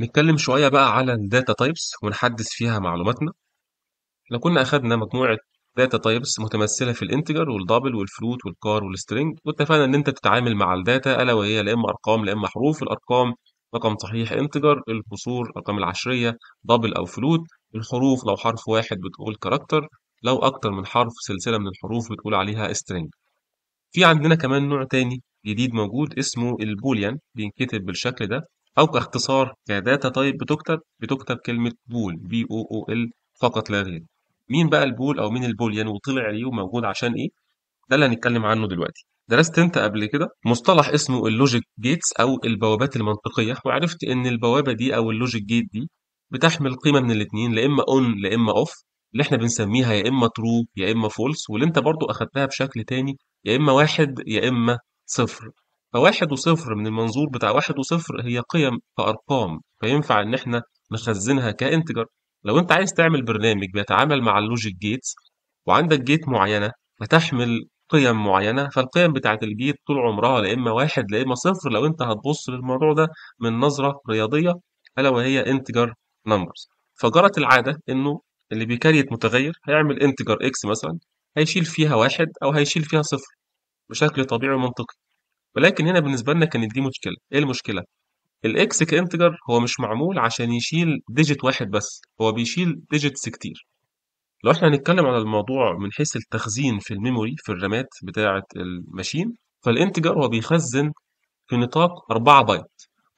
نتكلم شوية بقى على الداتا تايبس ونحدث فيها معلوماتنا لو كنا أخدنا مجموعة داتا تايبس متمثلة في الانتجر والدبل والفلوت والكار والسترنج واتفقنا إن أنت تتعامل مع الداتا ألا وهي لا إما أرقام لا إما حروف الأرقام رقم صحيح انتجر القصور الأرقام العشرية دبل أو فلوت الحروف لو حرف واحد بتقول كاركتر لو أكتر من حرف سلسلة من الحروف بتقول عليها string في عندنا كمان نوع تاني جديد موجود اسمه البوليان بينكتب بالشكل ده أو كاختصار كداتا تايب بتكتب بتكتب كلمة بول بي أو أو إل فقط لا غير. مين بقى البول أو مين البوليان يعني وطلع ليه وموجود عشان إيه؟ ده اللي هنتكلم عنه دلوقتي. درست أنت قبل كده مصطلح اسمه اللوجيك جيتس أو البوابات المنطقية وعرفت إن البوابة دي أو اللوجيك جيت دي بتحمل قيمة من الاتنين لا إما أون لا إما أوف اللي احنا بنسميها يا إما ترو يا إما فولس واللي أنت برضو أخدتها بشكل تاني يا إما واحد يا إما صفر فواحد وصفر من المنظور بتاع واحد وصفر هي قيم كأرقام فينفع إن إحنا نخزنها كإنتجر لو أنت عايز تعمل برنامج بيتعامل مع اللوجيك جيتس وعندك جيت معينة بتحمل قيم معينة فالقيم بتاعت الجيت طول عمرها لا إما واحد لا إما صفر لو أنت هتبص للموضوع ده من نظرة رياضية ألا وهي انتجر نمبرز فجرت العادة إنه اللي بيكريت متغير هيعمل انتجر إكس مثلا هيشيل فيها واحد أو هيشيل فيها صفر بشكل طبيعي ومنطقي ولكن هنا بالنسبة لنا كانت دي مشكلة ايه المشكلة الاكس كانتجر هو مش معمول عشان يشيل ديجيت واحد بس هو بيشيل ديجيتس كتير لو احنا هنتكلم على الموضوع من حيث التخزين في الميموري في الرامات بتاعة الماشين فالانتجر هو بيخزن في نطاق 4 بايت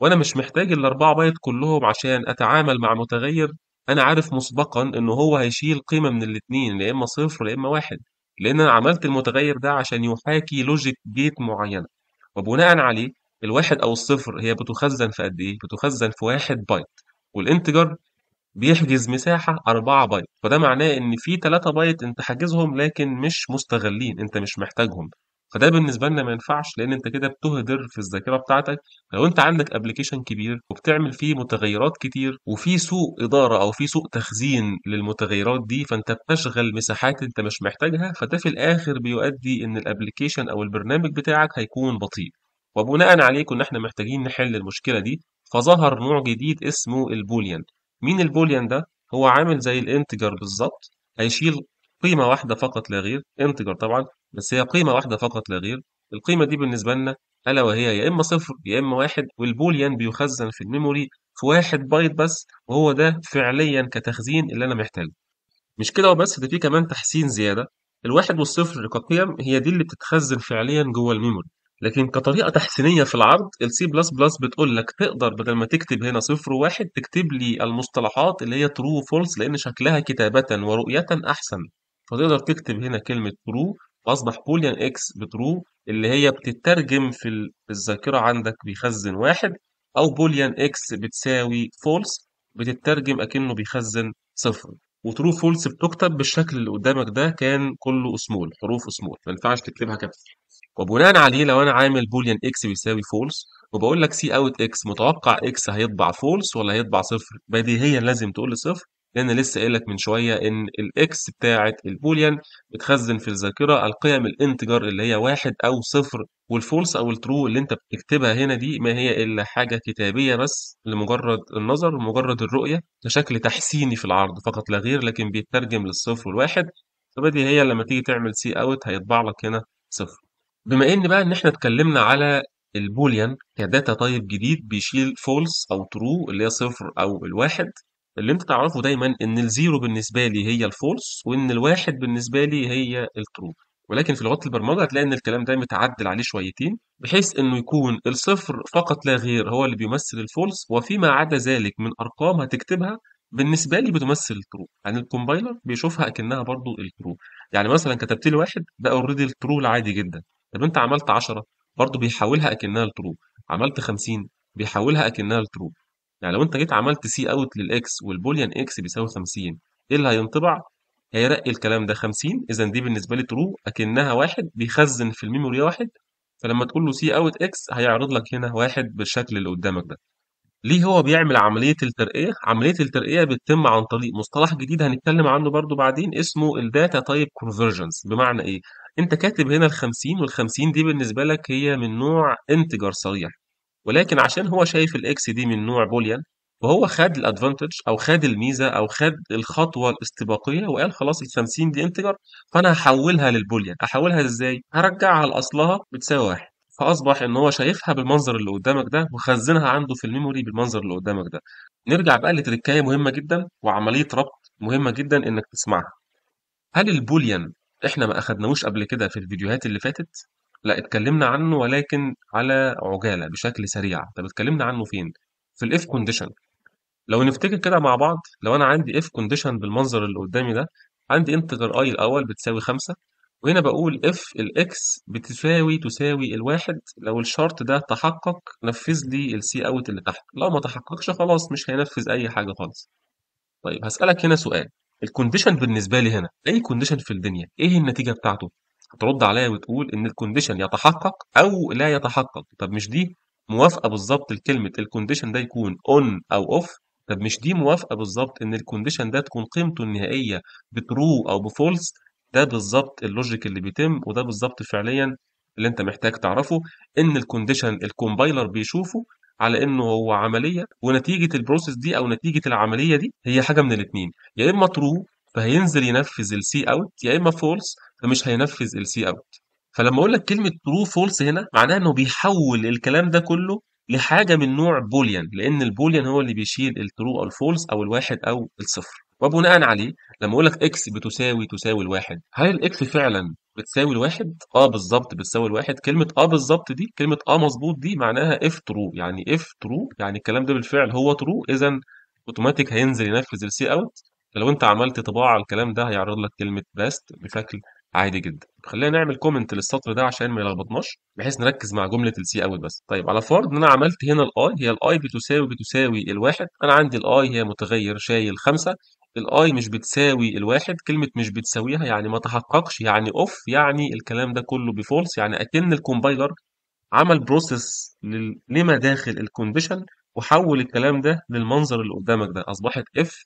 وانا مش محتاج ال 4 بايت كلهم عشان اتعامل مع متغير انا عارف مسبقا ان هو هيشيل قيمه من الاثنين يا اما صفر يا اما واحد لان انا عملت المتغير ده عشان يحاكي لوجيك جيت معينه وبناء عليه الواحد أو الصفر هي بتخزن في قد إيه؟ بتخزن في واحد بايت والانتجر بيحجز مساحة 4 بايت فده معناه إن في 3 بايت أنت حاجزهم لكن مش مستغلين أنت مش محتاجهم فده بالنسبة لنا ما ينفعش لأن أنت كده بتهدر في الذاكرة بتاعتك لو أنت عندك أبلكيشن كبير وبتعمل فيه متغيرات كتير وفي سوء إدارة أو في سوء تخزين للمتغيرات دي فأنت بتشغل مساحات أنت مش محتاجها فده في الآخر بيؤدي إن الأبلكيشن أو البرنامج بتاعك هيكون بطيء وبناء عليه كنا إحنا محتاجين نحل المشكلة دي فظهر نوع جديد اسمه البوليان مين البوليان ده؟ هو عامل زي الانتجر بالظبط هيشيل قيمة واحدة فقط لا غير انتجر طبعا بس هي قيمة واحدة فقط لا غير القيمة دي بالنسبة لنا ألا وهي يا إما صفر يا إما واحد والبوليان بيخزن في الميموري في واحد بايت بس وهو ده فعليا كتخزين اللي أنا محتاجه مش كده وبس ده في كمان تحسين زيادة الواحد والصفر كقيم هي دي اللي بتتخزن فعليا جوه الميموري لكن كطريقة تحسينية في العرض السي بلس بلس بتقول لك تقدر بدل ما تكتب هنا صفر وواحد تكتب لي المصطلحات اللي هي true false لأن شكلها كتابة ورؤية أحسن فتقدر تكتب هنا كلمة true فأصبح بوليان إكس بترو اللي هي بتترجم في الذاكرة عندك بيخزن واحد أو بوليان إكس بتساوي فولس بتترجم أكنه بيخزن صفر وترو فولس بتكتب بالشكل اللي قدامك ده كان كله سمول حروف سمول ما ينفعش تكتبها كابيتال وبناء عليه لو انا عامل بوليان اكس بيساوي فولس وبقول لك سي اوت اكس متوقع اكس هيطبع فولس ولا هيطبع صفر بديهيا لازم تقول لي صفر لان لسه قايل لك من شويه ان الاكس بتاعه البوليان بتخزن في الذاكره القيم الانتجر اللي هي واحد او صفر والفولس او الترو اللي انت بتكتبها هنا دي ما هي الا حاجه كتابيه بس لمجرد النظر ومجرد الرؤيه كشكل تحسيني في العرض فقط لا غير لكن بيترجم للصفر والواحد فبدي هي لما تيجي تعمل سي اوت هيطبع لك هنا صفر بما ان بقى ان احنا اتكلمنا على البوليان كداتا تايب جديد بيشيل فولس او ترو اللي هي صفر او الواحد اللي انت تعرفه دايما ان الزيرو بالنسبه لي هي الفولس وان الواحد بالنسبه لي هي الترو ولكن في لغات البرمجه هتلاقي ان الكلام ده متعدل عليه شويتين بحيث انه يكون الصفر فقط لا غير هو اللي بيمثل الفولس وفيما عدا ذلك من ارقام هتكتبها بالنسبه لي بتمثل الترو يعني الكومبايلر بيشوفها اكنها برضو الترو يعني مثلا كتبت لي واحد ده اوريدي الترو العادي جدا طب انت عملت 10 برضو بيحولها اكنها الترو عملت 50 بيحولها اكنها الترو يعني لو انت جيت عملت سي اوت للاكس والبوليان اكس بيساوي 50 ايه اللي هينطبع؟ هيرقي الكلام ده 50 اذا دي بالنسبه لي ترو اكنها واحد بيخزن في الميموري واحد فلما تقول له سي اوت اكس هيعرض لك هنا واحد بالشكل اللي قدامك ده ليه هو بيعمل عملية الترقية؟ عملية الترقية بتتم عن طريق مصطلح جديد هنتكلم عنه برضو بعدين اسمه الداتا تايب كونفرجنس بمعنى ايه؟ انت كاتب هنا ال 50 وال 50 دي بالنسبة لك هي من نوع انتجر صريح ولكن عشان هو شايف الاكس دي من نوع بوليان فهو خد الادفانتج او خد الميزه او خد الخطوه الاستباقيه وقال خلاص ال 50 دي انتجر فانا هحولها للبوليان احولها ازاي هرجعها لاصلها بتساوي واحد فاصبح ان هو شايفها بالمنظر اللي قدامك ده وخزنها عنده في الميموري بالمنظر اللي قدامك ده نرجع بقى لتركايه مهمه جدا وعمليه ربط مهمه جدا انك تسمعها هل البوليان احنا ما اخدناهوش قبل كده في الفيديوهات اللي فاتت لأ اتكلمنا عنه ولكن على عجالة بشكل سريع، طب اتكلمنا عنه فين؟ في الإف كونديشن، لو نفتكر كده مع بعض لو أنا عندي إف كونديشن بالمنظر اللي قدامي ده عندي انتجر i الأول بتساوي 5 وهنا بقول إف الإكس بتساوي تساوي الواحد لو الشرط ده تحقق نفذ لي السي أوت اللي تحت، لو ما تحققش خلاص مش هينفذ أي حاجة خالص. طيب هسالك هنا سؤال الكونديشن بالنسبة لي هنا أي كونديشن في الدنيا إيه النتيجة بتاعته؟ هترد عليا وتقول ان الكونديشن يتحقق او لا يتحقق طب مش دي موافقه بالظبط لكلمه الكونديشن ده يكون اون او اوف طب مش دي موافقه بالظبط ان الكونديشن ده تكون قيمته النهائيه بترو او بفولس ده بالظبط اللوجيك اللي بيتم وده بالظبط فعليا اللي انت محتاج تعرفه ان الكونديشن الكومبايلر بيشوفه على انه هو عمليه ونتيجه البروسيس دي او نتيجه العمليه دي هي حاجه من الاثنين يا اما ترو فهينزل ينفذ السي اوت يا اما فولس فمش هينفذ السي اوت فلما اقول لك كلمه ترو فولس هنا معناها انه بيحول الكلام ده كله لحاجه من نوع بوليان لان البوليان هو اللي بيشيل الترو او الفولس او الواحد او الصفر وبناء عليه لما اقول لك اكس بتساوي تساوي الواحد هل الاكس فعلا بتساوي الواحد؟ اه بالظبط بتساوي الواحد كلمه اه بالظبط دي كلمه اه مظبوط دي معناها اف ترو يعني اف ترو يعني الكلام ده بالفعل هو ترو اذا اوتوماتيك هينزل ينفذ السي اوت فلو انت عملت طباعة على الكلام ده هيعرض لك كلمة باست بشكل عادي جدا خلينا نعمل كومنت للسطر ده عشان ما يلخبطناش بحيث نركز مع جمله السي اول بس طيب على فرض ان انا عملت هنا الاي هي الاي بتساوي بتساوي الواحد انا عندي الاي هي متغير شايل خمسة الاي مش بتساوي الواحد كلمه مش بتساويها يعني ما تحققش يعني اوف يعني الكلام ده كله بفولس يعني اكن الكومبايلر عمل بروسيس لما داخل الكونديشن وحول الكلام ده للمنظر اللي قدامك ده اصبحت اف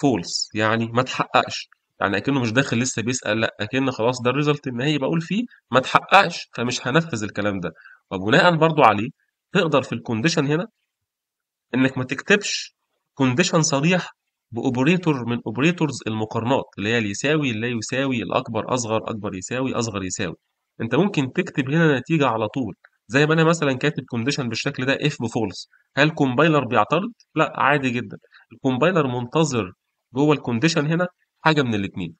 فولس يعني ما تحققش يعني اكنه مش داخل لسه بيسال لا اكن خلاص ده الريزلت النهائي بقول فيه ما تحققش فمش هنفذ الكلام ده وبناء برضو عليه تقدر في الكونديشن هنا انك ما تكتبش كونديشن صريح باوبريتور من اوبريتورز المقارنات اللي هي يساوي لا يساوي الاكبر اصغر اكبر يساوي اصغر يساوي انت ممكن تكتب هنا نتيجه على طول زي ما انا مثلا كاتب كونديشن بالشكل ده اف بفولس هل الكومبايلر بيعترض لا عادي جدا الكومبايلر منتظر جوه الكونديشن هنا حاجه من الاثنين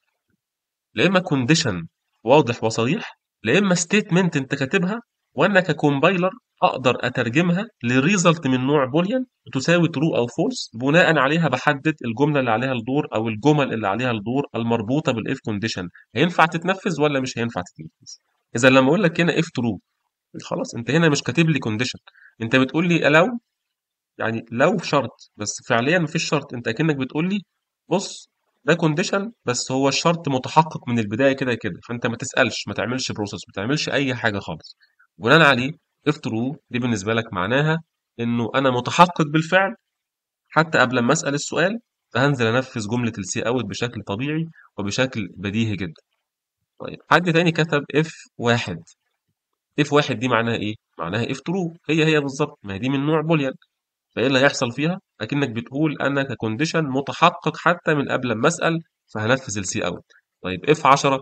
لا اما كونديشن واضح وصريح لا اما ستيتمنت انت كاتبها وانا ككومبايلر اقدر اترجمها لريزلت من نوع بوليان تساوي ترو او فولس بناء عليها بحدد الجمله اللي عليها الدور او الجمل اللي عليها الدور المربوطه بالاف كونديشن هينفع تتنفذ ولا مش هينفع تتنفذ اذا لما اقول لك هنا اف ترو خلاص انت هنا مش كاتب لي كونديشن انت بتقول لي لو يعني لو شرط بس فعليا مفيش شرط انت اكنك بتقول لي بُص، ده كونديشن بس هو الشرط متحقق من البداية كده، كده، فأنت ما تسألش، ما تعملش بروسس ما تعملش أي حاجة خالص. بناءً عليه اف ترو دي بالنسبة لك معناها إنه أنا متحقق بالفعل حتى قبل ما أسأل السؤال، فهنزل أنفذ جملة السي اوت بشكل طبيعي وبشكل بديهي جدًا. طيب حد تاني كتب اف واحد اف واحد دي معناها إيه؟ معناها اف ترو هي هي بالظبط ما هي دي من نوع بوليان فإيه اللي هيحصل فيها؟ لكنك بتقول انا ككونديشن متحقق حتى من قبل ما اسال فهنفذ السي اوت طيب اف 10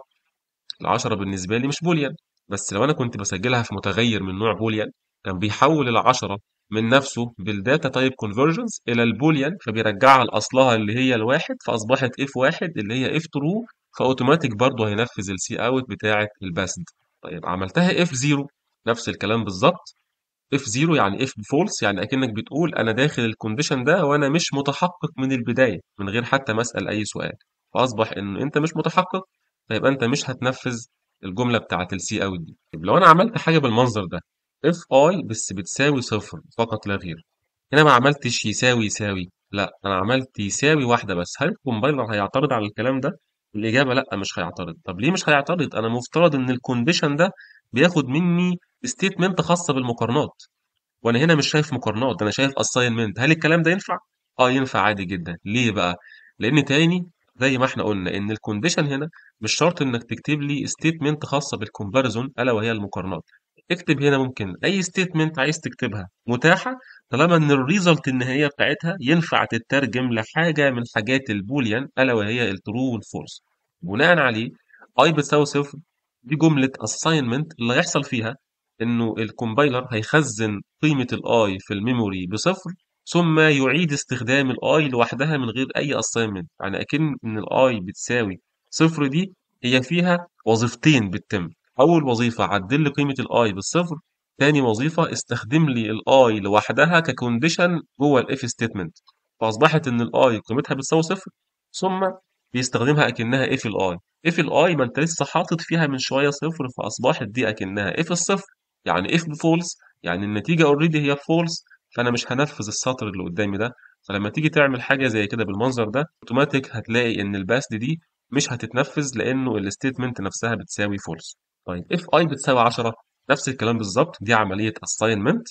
ال 10 بالنسبه لي مش بوليان بس لو انا كنت بسجلها في متغير من نوع بوليان كان بيحول ال 10 من نفسه بالداتا تايب كونفرجنس الى البوليان فبيرجعها لاصلها اللي هي الواحد فاصبحت اف واحد اللي هي اف ترو فاوتوماتيك برضه هينفذ السي اوت بتاعه الباسد طيب عملتها اف 0 نفس الكلام بالظبط اف 0 يعني اف فولس يعني اكنك بتقول انا داخل الكونديشن ده وانا مش متحقق من البدايه من غير حتى ما اسال اي سؤال فاصبح ان انت مش متحقق فيبقى انت مش هتنفذ الجمله بتاعه السي او دي طب لو انا عملت حاجه بالمنظر ده اف اي بس بتساوي صفر فقط لا غير هنا ما عملتش يساوي يساوي لا انا عملت يساوي واحده بس هل الكومبايلر هيعترض على الكلام ده الاجابه لا مش هيعترض طب ليه مش هيعترض انا مفترض ان الكونديشن ده بياخد مني ستيتمنت خاصه بالمقارنات وانا هنا مش شايف مقارنات انا شايف اساينمنت هل الكلام ده ينفع اه ينفع عادي جدا ليه بقى لان تاني زي ما احنا قلنا ان الكونديشن هنا مش شرط انك تكتب لي ستيتمنت خاصه بالكومباريزون الا وهي المقارنات اكتب هنا ممكن اي ستيتمنت عايز تكتبها متاحه طالما ان الريزلت النهائيه بتاعتها ينفع تترجم لحاجه من حاجات البوليان الا وهي الترو والفولس بناء عليه اي بتساوي صفر دي جمله اساينمنت اللي هيحصل فيها انه الكومبايلر هيخزن قيمة الاي في الميموري بصفر ثم يعيد استخدام الاي لوحدها من غير اي assignment يعني اكن ان الاي بتساوي صفر دي هي فيها وظيفتين بتتم اول وظيفة عدل لي قيمة الاي بالصفر تاني وظيفة استخدم لي الاي لوحدها ككونديشن جوه الاف ستيتمنت فاصبحت ان الاي قيمتها بتساوي صفر ثم بيستخدمها اكنها اف الاي اف الاي ما انت لسه حاطط فيها من شويه صفر فاصبحت دي اكنها اف الصفر يعني if false يعني النتيجه اوريدي هي false فانا مش هنفذ السطر اللي قدامي ده فلما تيجي تعمل حاجه زي كده بالمنظر ده اوتوماتيك هتلاقي ان الباست دي مش هتتنفذ لانه الستيتمنت نفسها بتساوي false طيب if i بتساوي 10 نفس الكلام بالظبط دي عمليه assignment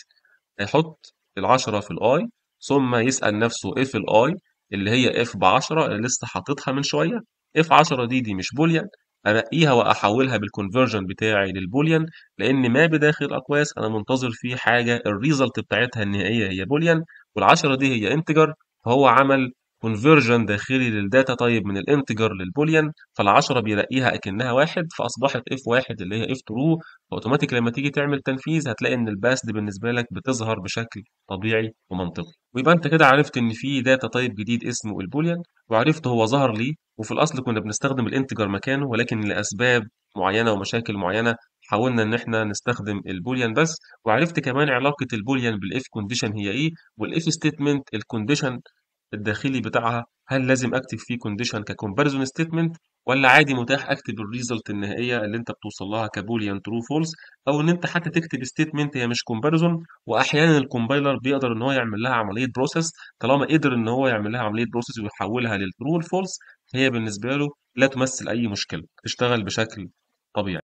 هيحط ال10 في الاي ثم يسال نفسه if الاي اللي هي اف ب 10 اللي لسه حاططها من شويه اف 10 دي دي مش بوليان أنقيها وأحولها بالكونفرجن بتاعي للبوليان لأن ما بداخل الأقواس أنا منتظر فيه حاجة الريزلت بتاعتها النهائية هي بوليان والعشرة دي هي انتجر فهو عمل كونفرجن داخلي للداتا تايب من الانتجر للبوليان فال10 بيلاقيها اكنها واحد فاصبحت اف واحد اللي هي اف ترو فاوتوماتيك لما تيجي تعمل تنفيذ هتلاقي ان الباس دي بالنسبه لك بتظهر بشكل طبيعي ومنطقي ويبقى انت كده عرفت ان في داتا تايب جديد اسمه البوليان وعرفت هو ظهر ليه وفي الأصل كنا بنستخدم الانتجر مكانه ولكن لأسباب معينة ومشاكل معينة حاولنا إن إحنا نستخدم البوليان بس وعرفت كمان علاقة البوليان بالإف كونديشن هي إيه والإف ستيتمنت الكونديشن الداخلي بتاعها هل لازم أكتب فيه كونديشن ككومباريزون ستيتمنت ولا عادي متاح اكتب الريزلت النهائيه اللي انت بتوصل لها كبوليان ترو فولس او ان انت حتى تكتب ستيتمنت هي مش كومباريزون واحيانا الكومبايلر بيقدر ان هو يعمل لها عمليه بروسيس طالما قدر ان هو يعمل لها عمليه بروسيس ويحولها للترو والفولس هي بالنسبة له لا تمثل أي مشكلة، بتشتغل بشكل طبيعي.